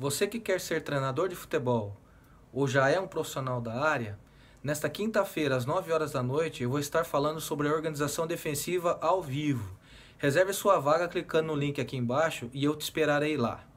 Você que quer ser treinador de futebol ou já é um profissional da área, nesta quinta-feira às 9 horas da noite eu vou estar falando sobre a organização defensiva ao vivo. Reserve sua vaga clicando no link aqui embaixo e eu te esperarei lá.